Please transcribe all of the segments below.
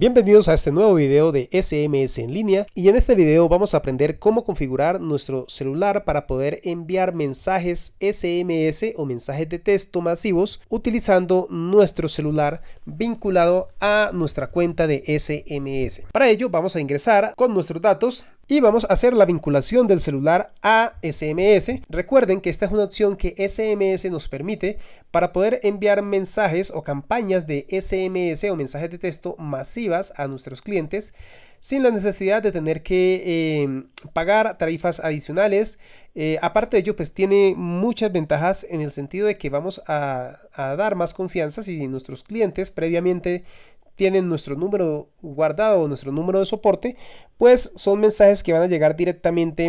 Bienvenidos a este nuevo video de SMS en línea y en este video vamos a aprender cómo configurar nuestro celular para poder enviar mensajes SMS o mensajes de texto masivos utilizando nuestro celular vinculado a nuestra cuenta de SMS. Para ello vamos a ingresar con nuestros datos y vamos a hacer la vinculación del celular a SMS. Recuerden que esta es una opción que SMS nos permite para poder enviar mensajes o campañas de SMS o mensajes de texto masivas a nuestros clientes sin la necesidad de tener que em, pagar tarifas adicionales. Eh, aparte de ello, pues tiene muchas ventajas en el sentido de que vamos a, a dar más confianza si nuestros clientes previamente tienen nuestro número guardado o nuestro número de soporte, pues son mensajes que van a llegar directamente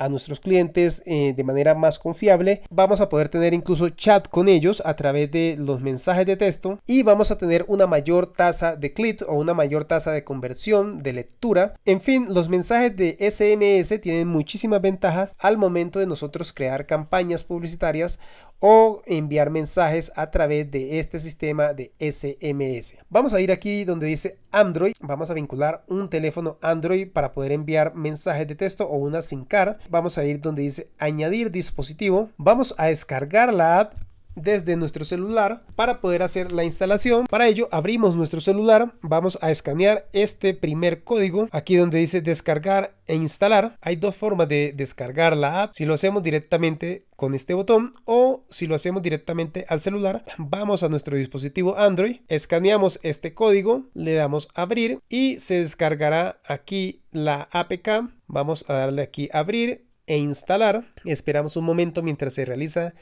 a nuestros clientes eh, de manera más confiable. Vamos a poder tener incluso chat con ellos a través de los mensajes de texto y vamos a tener una mayor tasa de clic o una mayor tasa de conversión de lectura. En fin, los mensajes de SMS tienen muchísimas ventajas al momento de nosotros crear campañas publicitarias o enviar mensajes a través de este sistema de SMS. Vamos a ir aquí donde dice Android. Vamos a vincular un teléfono Android para poder enviar mensajes de texto o una SIM card vamos a ir donde dice añadir dispositivo, vamos a descargar la app desde nuestro celular para poder hacer la instalación. Para ello abrimos nuestro celular, vamos a escanear este primer código aquí donde dice descargar e instalar. Hay dos formas de descargar la app, si lo hacemos directamente con este botón o si lo hacemos directamente al celular, vamos a nuestro dispositivo Android, escaneamos este código, le damos abrir y se descargará aquí la APK. Vamos a darle aquí abrir e instalar. Esperamos un momento mientras se realiza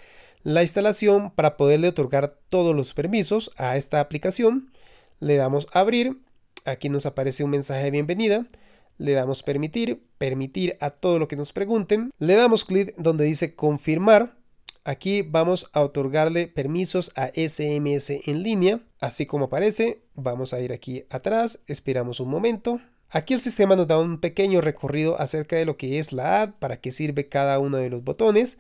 la instalación para poderle otorgar todos los permisos a esta aplicación. Le damos abrir, aquí nos aparece un mensaje de bienvenida. Le damos permitir, permitir a todo lo que nos pregunten. Le damos clic donde dice confirmar Aquí vamos a otorgarle permisos a SMS en línea, así como aparece. Vamos a ir aquí atrás, esperamos un momento. Aquí el sistema nos da un pequeño recorrido acerca de lo que es la ad, para qué sirve cada uno de los botones.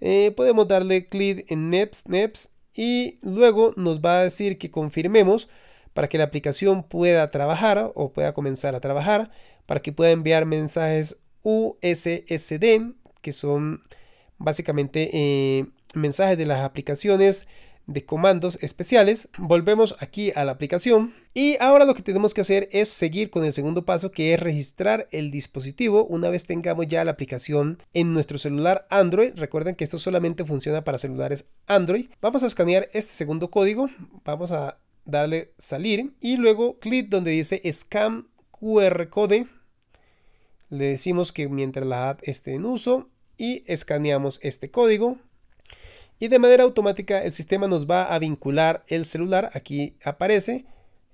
Eh, podemos darle clic en NEPS, NEPS y luego nos va a decir que confirmemos para que la aplicación pueda trabajar o pueda comenzar a trabajar, para que pueda enviar mensajes USSD, que son básicamente eh, mensajes de las aplicaciones de comandos especiales. Volvemos aquí a la aplicación y ahora lo que tenemos que hacer es seguir con el segundo paso que es registrar el dispositivo una vez tengamos ya la aplicación en nuestro celular Android. Recuerden que esto solamente funciona para celulares Android. Vamos a escanear este segundo código, vamos a darle salir y luego clic donde dice scan QR code. Le decimos que mientras la app esté en uso, y escaneamos este código y de manera automática el sistema nos va a vincular el celular, aquí aparece,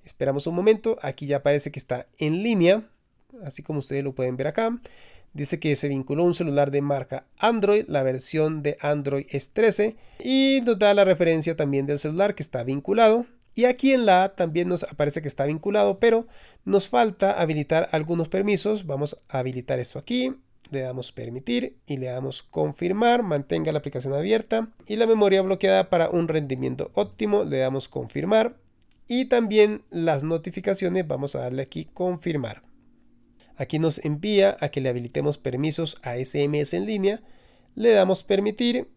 esperamos un momento, aquí ya aparece que está en línea, así como ustedes lo pueden ver acá, dice que se vinculó un celular de marca Android, la versión de Android es 13 y nos da la referencia también del celular que está vinculado. Y aquí en la A también nos aparece que está vinculado, pero nos falta habilitar algunos permisos. Vamos a habilitar esto aquí le damos permitir y le damos confirmar, mantenga la aplicación abierta y la memoria bloqueada para un rendimiento óptimo, le damos confirmar y también las notificaciones vamos a darle aquí confirmar. Aquí nos envía a que le habilitemos permisos a SMS en línea, le damos permitir,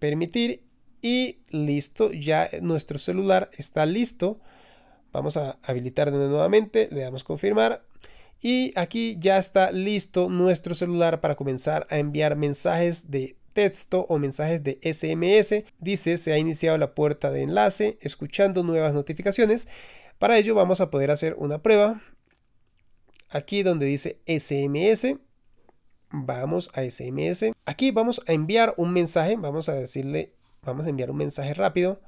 permitir y listo, ya nuestro celular está listo. Vamos a habilitar nuevamente, le damos confirmar y aquí ya está listo nuestro celular para comenzar a enviar mensajes de texto o mensajes de SMS. Dice se ha iniciado la puerta de enlace escuchando nuevas notificaciones. Para ello vamos a poder hacer una prueba. Aquí donde dice SMS. Vamos a SMS. Aquí vamos a enviar un mensaje. Vamos a decirle, vamos a enviar un mensaje rápido.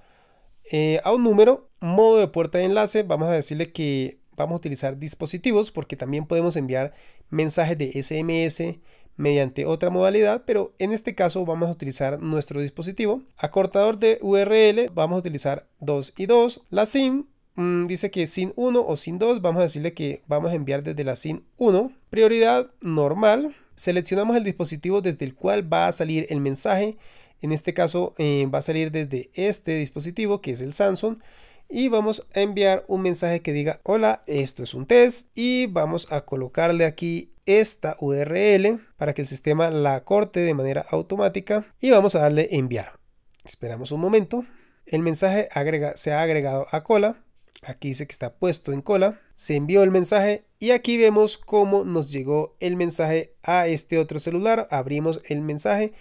Eh, a un número, modo de puerta de enlace. Vamos a decirle que vamos a utilizar dispositivos porque también podemos enviar mensajes de SMS mediante otra modalidad, pero en este caso vamos a utilizar nuestro dispositivo. Acortador de URL, vamos a utilizar 2 y 2. La SIM mm, dice que SIM 1 o SIM 2, vamos a decirle que vamos a enviar desde la SIM 1. Prioridad normal, seleccionamos el dispositivo desde el cual va a salir el mensaje. En este caso eh, va a salir desde este dispositivo que es el Samsung y vamos a enviar un mensaje que diga hola, esto es un test y vamos a colocarle aquí esta URL para que el sistema la corte de manera automática y vamos a darle enviar. Esperamos un momento. El mensaje se ha agregado a cola. Aquí dice que está puesto en cola. Se envió el mensaje y aquí vemos cómo nos llegó el mensaje a este otro celular. Abrimos el mensaje.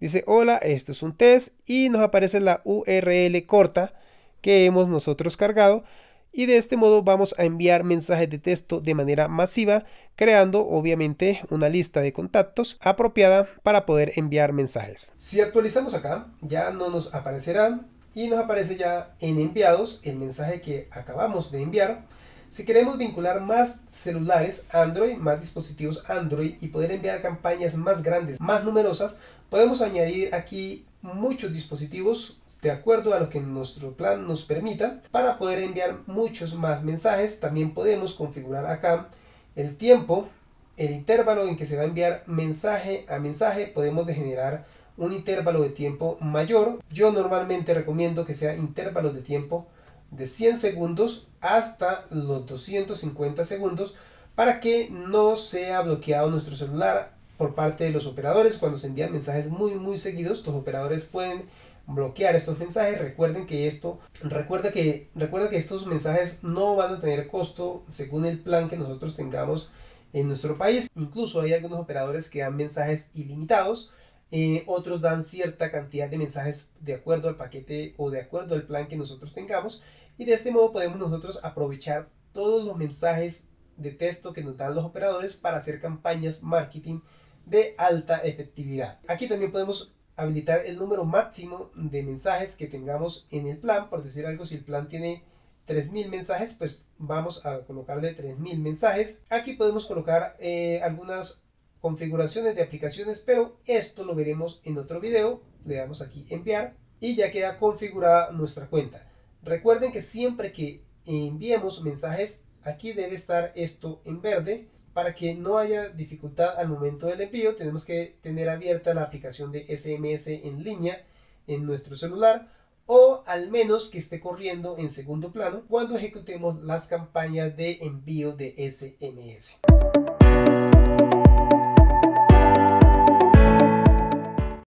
Dice hola, esto es un test y nos aparece la URL corta que hemos nosotros cargado y de este modo vamos a enviar mensajes de texto de manera masiva, creando obviamente una lista de contactos apropiada para poder enviar mensajes. Si actualizamos acá, ya no nos aparecerá y nos aparece ya en enviados el mensaje que acabamos de enviar. Si queremos vincular más celulares Android, más dispositivos Android y poder enviar campañas más grandes, más numerosas, podemos añadir aquí muchos dispositivos de acuerdo a lo que nuestro plan nos permita para poder enviar muchos más mensajes también podemos configurar acá el tiempo el intervalo en que se va a enviar mensaje a mensaje podemos generar un intervalo de tiempo mayor yo normalmente recomiendo que sea intervalo de tiempo de 100 segundos hasta los 250 segundos para que no sea bloqueado nuestro celular por parte de los operadores cuando se envían mensajes muy muy seguidos los operadores pueden bloquear estos mensajes recuerden que esto recuerda que recuerda que estos mensajes no van a tener costo según el plan que nosotros tengamos en nuestro país incluso hay algunos operadores que dan mensajes ilimitados eh, otros dan cierta cantidad de mensajes de acuerdo al paquete o de acuerdo al plan que nosotros tengamos y de este modo podemos nosotros aprovechar todos los mensajes de texto que nos dan los operadores para hacer campañas marketing de alta efectividad. Aquí también podemos habilitar el número máximo de mensajes que tengamos en el plan, por decir algo, si el plan tiene 3000 mensajes, pues vamos a colocarle 3000 mensajes. Aquí podemos colocar eh, algunas configuraciones de aplicaciones, pero esto lo veremos en otro video. Le damos aquí enviar y ya queda configurada nuestra cuenta. Recuerden que siempre que enviemos mensajes, aquí debe estar esto en verde para que no haya dificultad al momento del envío, tenemos que tener abierta la aplicación de SMS en línea en nuestro celular o al menos que esté corriendo en segundo plano cuando ejecutemos las campañas de envío de SMS.